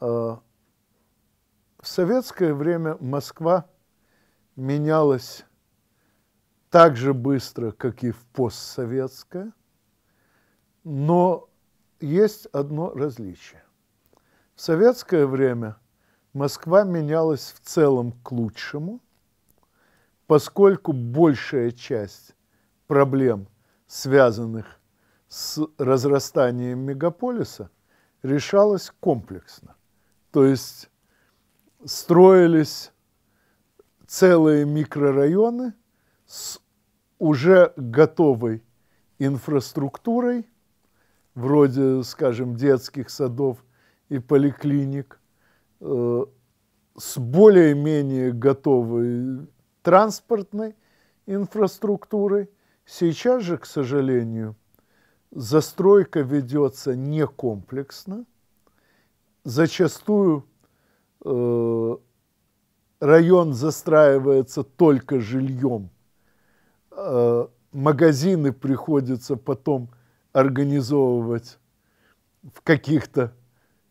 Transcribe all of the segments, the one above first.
В советское время Москва менялась так же быстро, как и в постсоветское, но есть одно различие. В советское время Москва менялась в целом к лучшему, поскольку большая часть проблем, связанных с разрастанием мегаполиса, решалась комплексно. То есть строились целые микрорайоны с уже готовой инфраструктурой, вроде, скажем, детских садов и поликлиник, э, с более-менее готовой транспортной инфраструктурой. Сейчас же, к сожалению, застройка ведется не комплексно – зачастую э, район застраивается только жильем. Э, магазины приходится потом организовывать в каких-то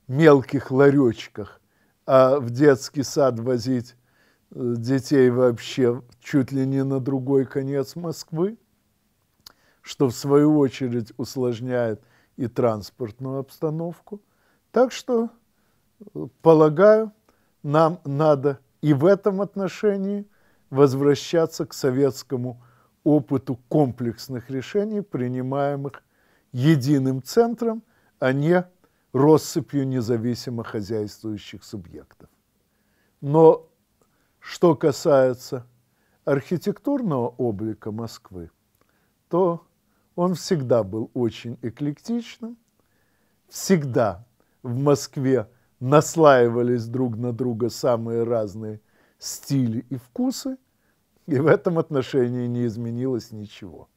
мелких ларечках, а в детский сад возить э, детей вообще чуть ли не на другой конец Москвы, что в свою очередь усложняет и транспортную обстановку. Так что полагаю, нам надо и в этом отношении возвращаться к советскому опыту комплексных решений, принимаемых единым центром, а не россыпью независимо хозяйствующих субъектов. Но что касается архитектурного облика Москвы, то он всегда был очень эклектичным, всегда в Москве – наслаивались друг на друга самые разные стили и вкусы, и в этом отношении не изменилось ничего.